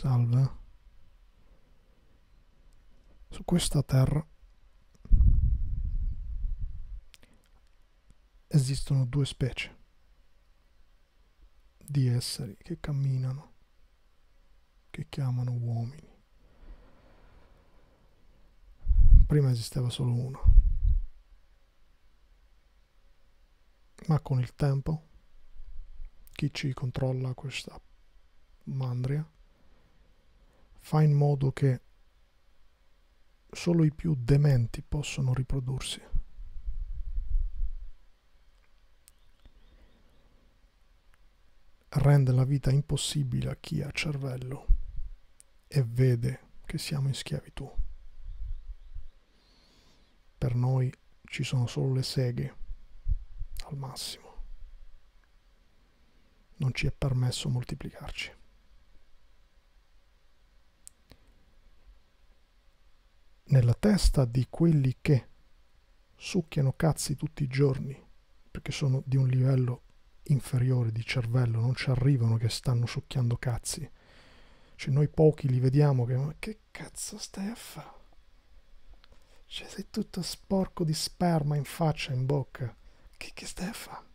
Salve. Su questa terra esistono due specie di esseri che camminano, che chiamano uomini. Prima esisteva solo uno. Ma con il tempo chi ci controlla questa mandria fa in modo che solo i più dementi possono riprodursi. Rende la vita impossibile a chi ha cervello e vede che siamo in schiavitù. Per noi ci sono solo le seghe, al massimo. Non ci è permesso moltiplicarci. nella testa di quelli che succhiano cazzi tutti i giorni, perché sono di un livello inferiore di cervello, non ci arrivano che stanno succhiando cazzi. Cioè noi pochi li vediamo che ma che cazzo stai a fare? Cioè sei tutto sporco di sperma in faccia, in bocca. Che, che stai a fare?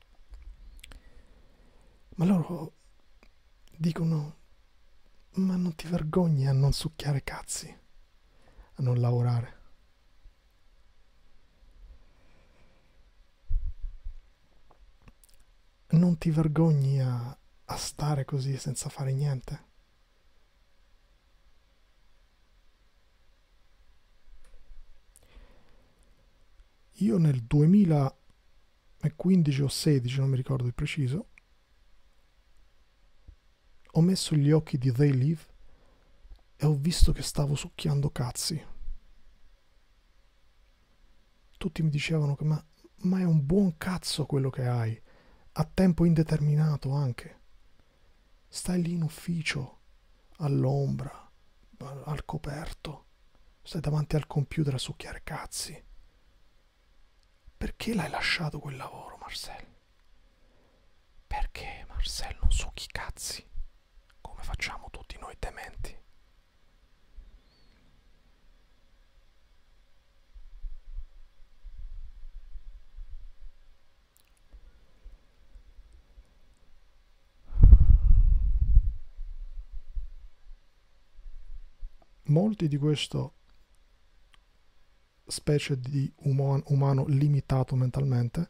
Ma loro dicono, ma non ti vergogni a non succhiare cazzi? a non lavorare. Non ti vergogni a, a stare così senza fare niente. Io nel 2015 o 16, non mi ricordo il preciso, ho messo gli occhi di They Live e ho visto che stavo succhiando cazzi. Tutti mi dicevano che ma, ma è un buon cazzo quello che hai, a tempo indeterminato anche. Stai lì in ufficio, all'ombra, al coperto, stai davanti al computer a succhiare cazzi. Perché l'hai lasciato quel lavoro, Marcel? Perché Marcel non succhi cazzi, come facciamo tutti noi dementi? molti di questo specie di umano, umano limitato mentalmente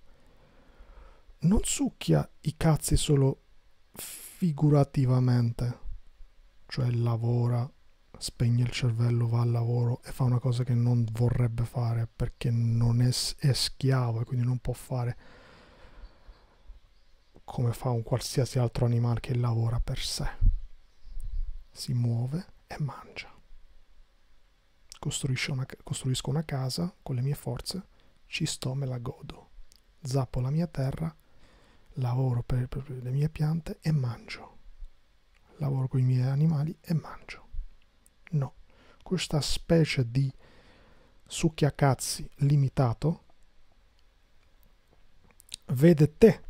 non succhia i cazzi solo figurativamente, cioè lavora, spegne il cervello, va al lavoro e fa una cosa che non vorrebbe fare perché non è, è schiavo e quindi non può fare come fa un qualsiasi altro animale che lavora per sé. Si muove e mangia costruisco una, costruisco una casa con le mie forze, ci sto, me la godo, zappo la mia terra, lavoro per, per le mie piante e mangio, lavoro con i miei animali e mangio. No, questa specie di succhiacazzi limitato vede te,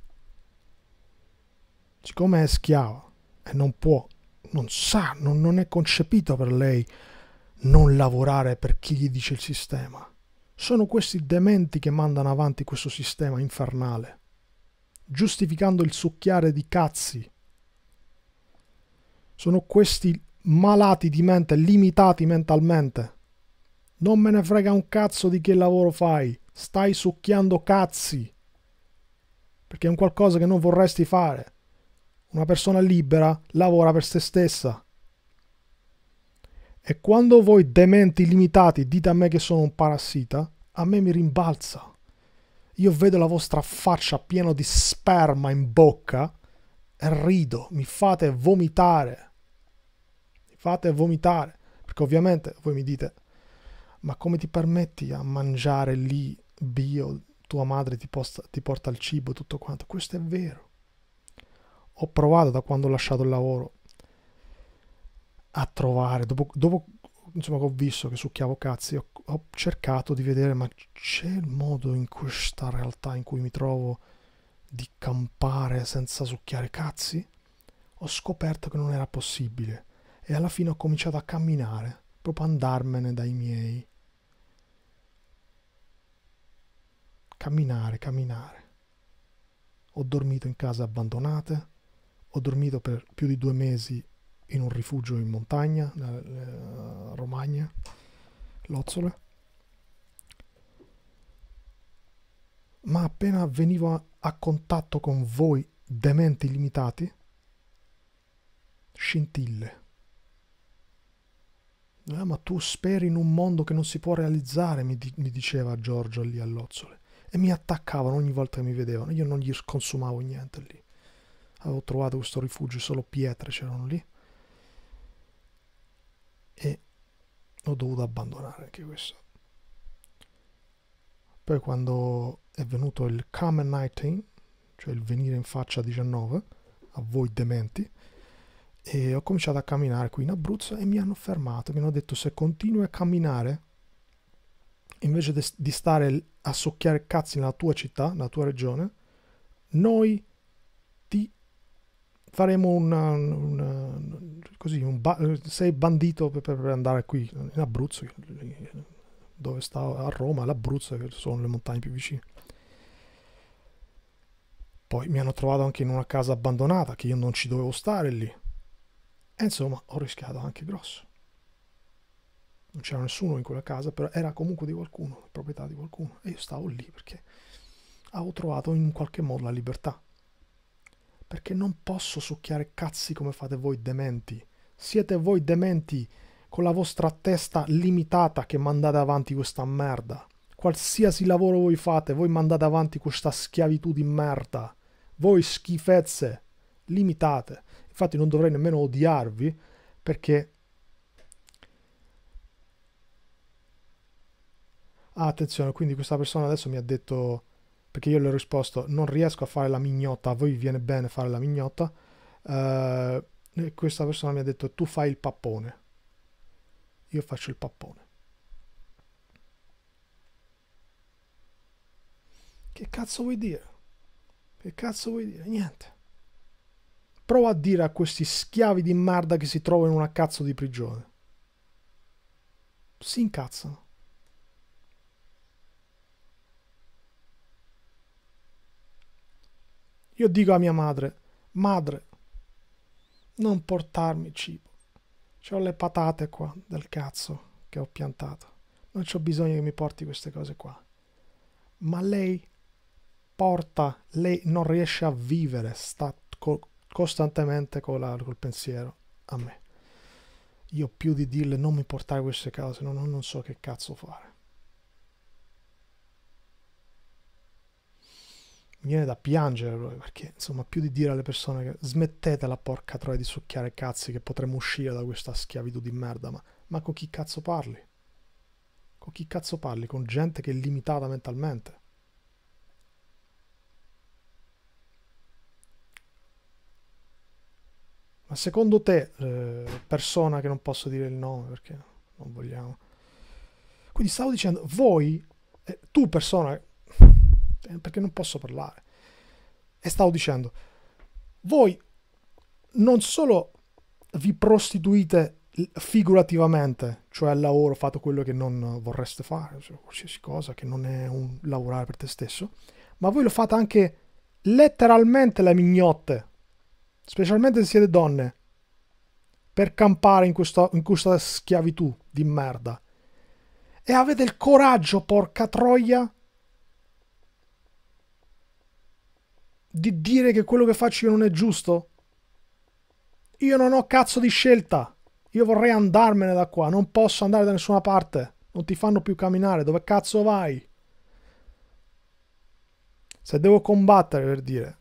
siccome è schiava e non può, non sa, non, non è concepito per lei non lavorare per chi gli dice il sistema. Sono questi dementi che mandano avanti questo sistema infernale, giustificando il succhiare di cazzi. Sono questi malati di mente, limitati mentalmente. Non me ne frega un cazzo di che lavoro fai, stai succhiando cazzi. Perché è un qualcosa che non vorresti fare. Una persona libera lavora per se stessa e quando voi dementi limitati dite a me che sono un parassita, a me mi rimbalza. Io vedo la vostra faccia piena di sperma in bocca e rido, mi fate vomitare. Mi fate vomitare, perché ovviamente voi mi dite, ma come ti permetti a mangiare lì bio, tua madre ti, posta, ti porta il cibo, tutto quanto? Questo è vero. Ho provato da quando ho lasciato il lavoro a trovare, dopo, dopo insomma, che ho visto che succhiavo cazzi, ho, ho cercato di vedere ma c'è il modo in questa realtà in cui mi trovo di campare senza succhiare cazzi? Ho scoperto che non era possibile e alla fine ho cominciato a camminare, proprio andarmene dai miei. Camminare, camminare. Ho dormito in case abbandonate, ho dormito per più di due mesi in un rifugio in montagna, eh, Romagna, Lozzole. Ma appena venivo a, a contatto con voi, dementi limitati, scintille. Eh, ma tu speri in un mondo che non si può realizzare, mi, di- mi diceva Giorgio lì a Lozzole. E mi attaccavano ogni volta che mi vedevano. Io non gli consumavo niente lì. Avevo trovato questo rifugio, solo pietre c'erano lì e ho dovuto abbandonare anche questo. Poi quando è venuto il Come 19, cioè il venire in faccia 19, a voi dementi, e ho cominciato a camminare qui in Abruzzo e mi hanno fermato, mi hanno detto se continui a camminare, invece di stare a socchiare cazzi nella tua città, nella tua regione, noi ti faremo un, un, così, un ba- sei bandito per, per, andare qui in Abruzzo, dove sta a Roma, l'Abruzzo, che sono le montagne più vicine. Poi mi hanno trovato anche in una casa abbandonata, che io non ci dovevo stare lì. E insomma, ho rischiato anche grosso. Non c'era nessuno in quella casa, però era comunque di qualcuno, proprietà di qualcuno. E io stavo lì perché avevo trovato in qualche modo la libertà perché non posso succhiare cazzi come fate voi dementi. Siete voi dementi con la vostra testa limitata che mandate avanti questa merda. Qualsiasi lavoro voi fate, voi mandate avanti questa schiavitù di merda. Voi schifezze limitate. Infatti non dovrei nemmeno odiarvi perché Ah, attenzione, quindi questa persona adesso mi ha detto perché io le ho risposto non riesco a fare la mignotta, a voi viene bene fare la mignotta, eh, e questa persona mi ha detto tu fai il pappone, io faccio il pappone. Che cazzo vuoi dire? Che cazzo vuoi dire? Niente. Prova a dire a questi schiavi di merda che si trovano in una cazzo di prigione. Si incazzano. Io dico a mia madre, madre, non portarmi cibo. C'ho le patate qua del cazzo che ho piantato. Non c'ho bisogno che mi porti queste cose qua. Ma lei porta, lei non riesce a vivere, sta co- costantemente la, col pensiero a me. Io più di dirle non mi portare queste cose, no, no, non so che cazzo fare. mi viene da piangere perché insomma più di dire alle persone che smettetela porca troia di succhiare cazzi che potremmo uscire da questa schiavitù di merda ma, ma con chi cazzo parli? Con chi cazzo parli? Con gente che è limitata mentalmente? Ma secondo te, eh, persona che non posso dire il nome perché non vogliamo. Quindi stavo dicendo, voi, eh, tu persona eh, perché non posso parlare. E stavo dicendo, voi non solo vi prostituite figurativamente, cioè al lavoro fate quello che non vorreste fare, cioè qualsiasi cosa che non è un lavorare per te stesso, ma voi lo fate anche letteralmente la mignotte, specialmente se siete donne, per campare in questa, in questa schiavitù di merda. E avete il coraggio, porca troia, di dire che quello che faccio io non è giusto? Io non ho cazzo di scelta. Io vorrei andarmene da qua. Non posso andare da nessuna parte. Non ti fanno più camminare. Dove cazzo vai? Se devo combattere, per dire.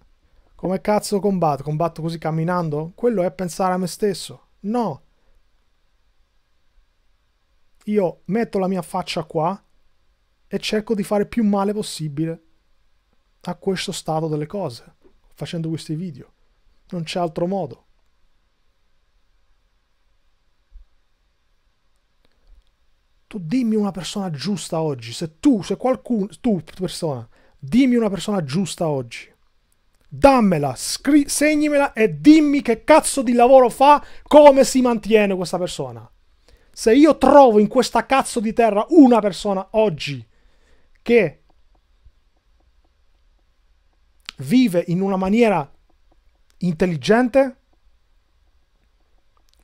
Come cazzo combatto? Combatto così camminando? Quello è pensare a me stesso. No. Io metto la mia faccia qua e cerco di fare più male possibile a questo stato delle cose facendo questi video. Non c'è altro modo. Tu dimmi una persona giusta oggi, se tu, se qualcuno, tu persona, dimmi una persona giusta oggi. Dammela, scri- segnimela e dimmi che cazzo di lavoro fa, come si mantiene questa persona. Se io trovo in questa cazzo di terra una persona oggi che vive in una maniera intelligente,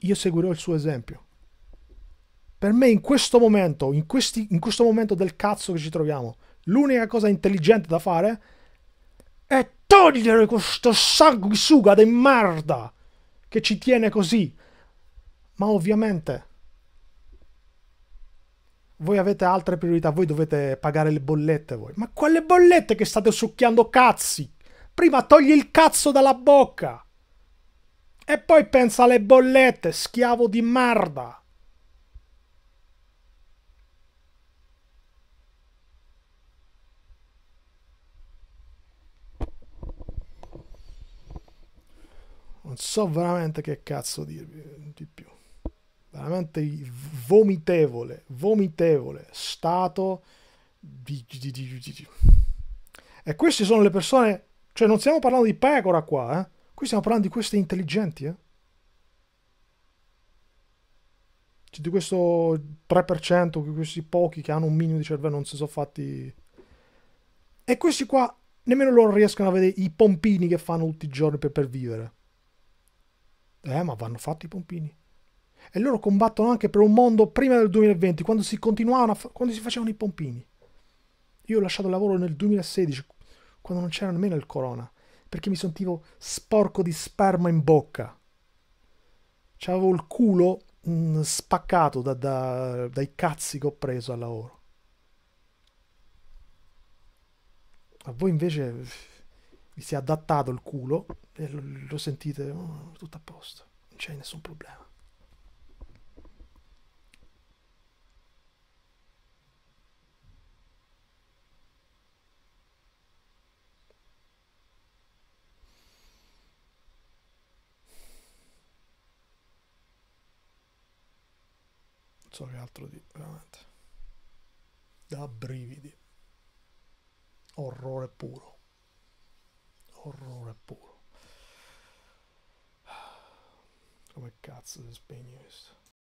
io seguirò il suo esempio. Per me in questo momento, in, questi, in questo momento del cazzo che ci troviamo, l'unica cosa intelligente da fare è togliere questo sanguisuga di merda che ci tiene così. Ma ovviamente voi avete altre priorità, voi dovete pagare le bollette voi. Ma quelle bollette che state succhiando cazzi? Prima togli il cazzo dalla bocca. E poi pensa alle bollette, schiavo di merda. Non so veramente che cazzo dirvi di più. Veramente vomitevole, vomitevole stato di... di, di, di. E queste sono le persone cioè non stiamo parlando di pecora qua, eh? Qui stiamo parlando di queste intelligenti, eh? Cioè, di questo 3%, questi pochi che hanno un minimo di cervello non si sono fatti... E questi qua nemmeno loro riescono a vedere i pompini che fanno tutti i giorni per, per vivere. Eh, ma vanno fatti i pompini. E loro combattono anche per un mondo prima del 2020, quando si continuavano, quando si facevano i pompini. Io ho lasciato il lavoro nel 2016, quando non c'era nemmeno il corona, perché mi sentivo sporco di sperma in bocca. C'avevo il culo mh, mm, spaccato da, da, dai cazzi che ho preso al lavoro. A voi invece eh, vi si è adattato il culo e lo, lo sentite oh, tutto a posto, non c'è nessun problema. so che altro di veramente. Da brividi. Orrore puro. Orrore puro. Come cazzo si spegne questo?